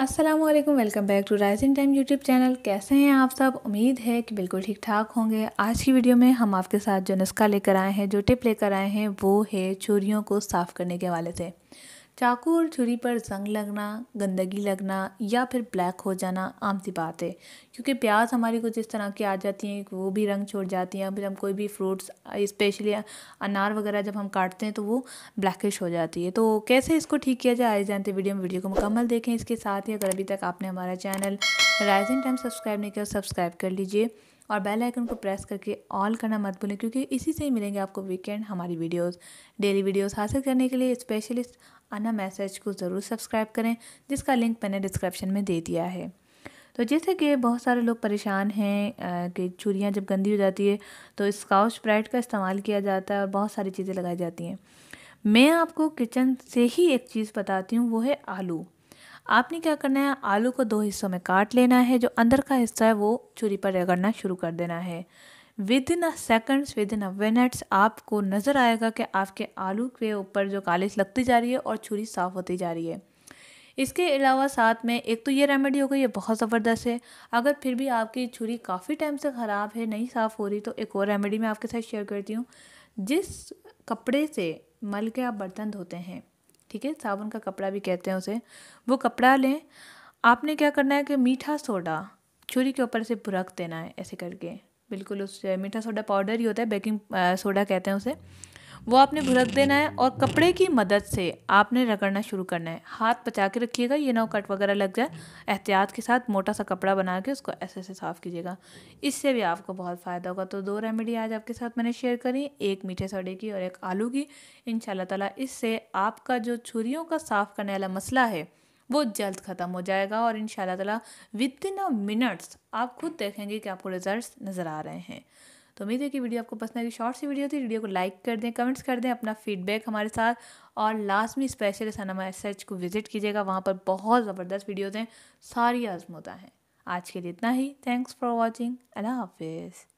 Aslam welcome back to Rising Time YouTube channel कैसे हैं आप सब उम्मीद है कि बिल्कुल ठीक ठाक होंगे आज की वीडियो में हम आपके साथ जो नुस्खा लेकर आए हैं जो टिप लेकर आए हैं वो है चूड़ियों को साफ़ करने के हवाले से चाकू और छुरी पर जंग लगना गंदगी लगना या फिर ब्लैक हो जाना आम सी बात है क्योंकि प्याज हमारी कुछ इस तरह की आ जाती हैं वो भी रंग छोड़ जाती हैं फिर हम कोई भी फ्रूट्स स्पेशली अनार वगैरह जब हम काटते हैं तो वो ब्लैकिश हो जाती है तो कैसे इसको ठीक किया जाए जानते वीडियो में वीडियो को मुकम्मल देखें इसके साथ ही अगर अभी तक आपने हमारा चैनल राइजिंग टाइम सब्सक्राइब नहीं किया सब्सक्राइब कर लीजिए और बेल आइकन को प्रेस करके ऑल करना मत भूलें क्योंकि इसी से ही मिलेंगे आपको वीकेंड हमारी वीडियोस डेली वीडियोस हासिल करने के लिए स्पेशलिस्ट आना मैसेज को ज़रूर सब्सक्राइब करें जिसका लिंक मैंने डिस्क्रिप्शन में दे दिया है तो जैसे कि बहुत सारे लोग परेशान हैं कि चूड़ियाँ जब गंदी हो जाती है तो स्काउच ब्राइट का इस्तेमाल किया जाता है और बहुत सारी चीज़ें लगाई जाती हैं मैं आपको किचन से ही एक चीज़ बताती हूँ वो है आलू आपने क्या करना है आलू को दो हिस्सों में काट लेना है जो अंदर का हिस्सा है वो चूरी पर रगड़ना शुरू कर देना है within a seconds within a minutes आपको नज़र आएगा कि आपके आलू के ऊपर जो कालिश लगती जा रही है और छुरी साफ़ होती जा रही है इसके अलावा साथ में एक तो ये रेमेडी हो गई ये बहुत ज़बरदस्त है अगर फिर भी आपकी छुरी काफ़ी टाइम से ख़राब है नहीं साफ़ हो रही तो एक और रेमेडी मैं आपके साथ शेयर करती हूँ जिस कपड़े से मल के आप बर्तन धोते हैं ठीक है साबुन का कपड़ा भी कहते हैं उसे वो कपड़ा लें आपने क्या करना है कि मीठा सोडा छुरी के ऊपर से भुरक देना है ऐसे करके बिल्कुल उस मीठा सोडा पाउडर ही होता है बेकिंग सोडा कहते हैं उसे वो आपने भुरक देना है और कपड़े की मदद से आपने रगड़ना शुरू करना है हाथ बचा के रखिएगा ये ना कट वगैरह लग जाए एहतियात के साथ मोटा सा कपड़ा बना के उसको ऐसे ऐसे साफ़ कीजिएगा इससे भी आपको बहुत फ़ायदा होगा तो दो रेमेडी आज आपके साथ मैंने शेयर करी एक मीठे सोडे की और एक आलू की इन ताला इससे आपका जो छुरियों का साफ़ करने वाला मसला है वो जल्द ख़त्म हो जाएगा और इन तला विद इन अ मिनट्स आप खुद देखेंगे कि आपको रिजल्ट नज़र आ रहे हैं तो उम्मीद है कि वीडियो आपको पसंद आएगी शॉर्ट सी वीडियो थी वीडियो को लाइक कर दें कमेंट्स कर दें अपना फीडबैक हमारे साथ और लास्ट में स्पेशल सनामा एच को विज़िट कीजिएगा वहाँ पर बहुत ज़बरदस्त वीडियोज़ हैं सारी आजमोदा हैं आज के लिए इतना ही थैंक्स फॉर वॉचिंग अल्लाह हाफिज़